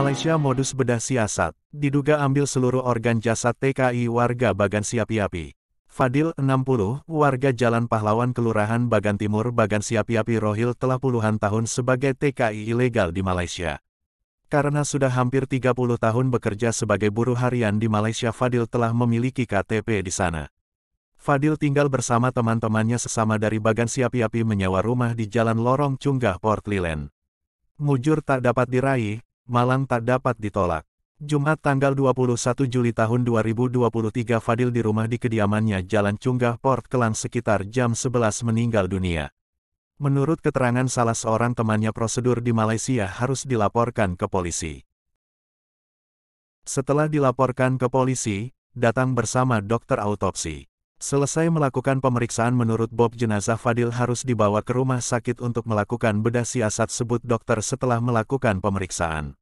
Malaysia modus bedah siasat, diduga ambil seluruh organ jasad TKI warga Bagan Siapiapi. Fadil, 60, warga Jalan Pahlawan Kelurahan Bagan Timur Bagan Siapiapi Rohil telah puluhan tahun sebagai TKI ilegal di Malaysia. Karena sudah hampir 30 tahun bekerja sebagai buruh harian di Malaysia Fadil telah memiliki KTP di sana. Fadil tinggal bersama teman-temannya sesama dari Bagan Siapiapi menyewa rumah di Jalan Lorong Cunggah Port Lilen. Mujur tak dapat diraih, Malang tak dapat ditolak. Jumat tanggal 21 Juli tahun 2023 Fadil di rumah di kediamannya Jalan Cunggah Port Kelang sekitar jam 11 meninggal dunia. Menurut keterangan salah seorang temannya prosedur di Malaysia harus dilaporkan ke polisi. Setelah dilaporkan ke polisi, datang bersama dokter autopsi. Selesai melakukan pemeriksaan menurut Bob jenazah Fadil harus dibawa ke rumah sakit untuk melakukan bedah siasat sebut dokter setelah melakukan pemeriksaan.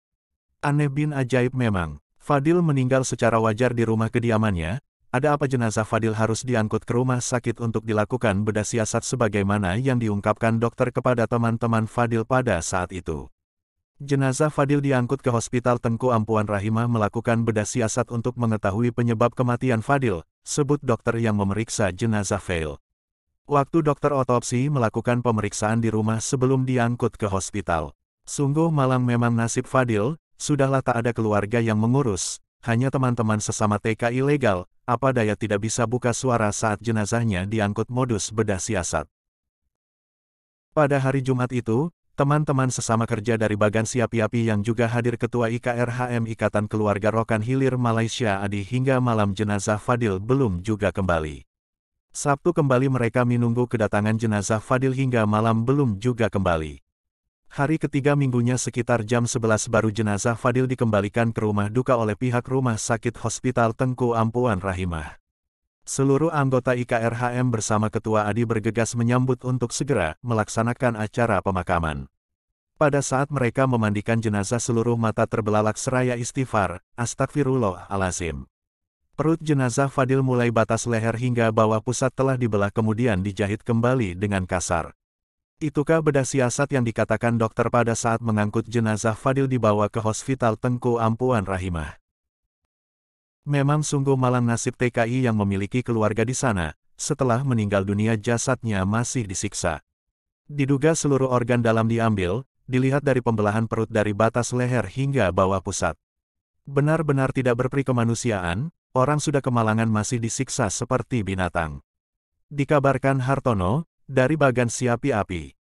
Aneh bin ajaib memang, Fadil meninggal secara wajar di rumah kediamannya, ada apa jenazah Fadil harus diangkut ke rumah sakit untuk dilakukan bedah siasat sebagaimana yang diungkapkan dokter kepada teman-teman Fadil pada saat itu. Jenazah Fadil diangkut ke Hospital Tengku Ampuan Rahimah melakukan bedah siasat untuk mengetahui penyebab kematian Fadil, sebut dokter yang memeriksa jenazah Fail. Waktu dokter otopsi melakukan pemeriksaan di rumah sebelum diangkut ke hospital. Sungguh malang memang nasib Fadil, sudahlah tak ada keluarga yang mengurus, hanya teman-teman sesama TK ilegal, apa daya tidak bisa buka suara saat jenazahnya diangkut modus bedah siasat. Pada hari Jumat itu, teman-teman sesama kerja dari Bagan Siapi-api yang juga hadir Ketua IKRHM Ikatan Keluarga Rokan Hilir Malaysia Adi hingga malam jenazah Fadil belum juga kembali. Sabtu kembali mereka menunggu kedatangan jenazah Fadil hingga malam belum juga kembali. Hari ketiga minggunya sekitar jam 11 baru jenazah Fadil dikembalikan ke rumah duka oleh pihak Rumah Sakit Hospital Tengku Ampuan Rahimah. Seluruh anggota IKRHM bersama Ketua Adi bergegas menyambut untuk segera melaksanakan acara pemakaman. Pada saat mereka memandikan jenazah seluruh mata terbelalak seraya istighfar, astagfirullahalazim. Perut jenazah Fadil mulai batas leher hingga bawah pusat telah dibelah kemudian dijahit kembali dengan kasar. Itukah bedah siasat yang dikatakan dokter pada saat mengangkut jenazah Fadil dibawa ke Hospital Tengku Ampuan Rahimah. Memang sungguh malang nasib TKI yang memiliki keluarga di sana, setelah meninggal dunia jasadnya masih disiksa. Diduga seluruh organ dalam diambil, dilihat dari pembelahan perut dari batas leher hingga bawah pusat. Benar-benar tidak berperi kemanusiaan, orang sudah kemalangan masih disiksa seperti binatang. Dikabarkan Hartono, dari Bagan Siapi Api.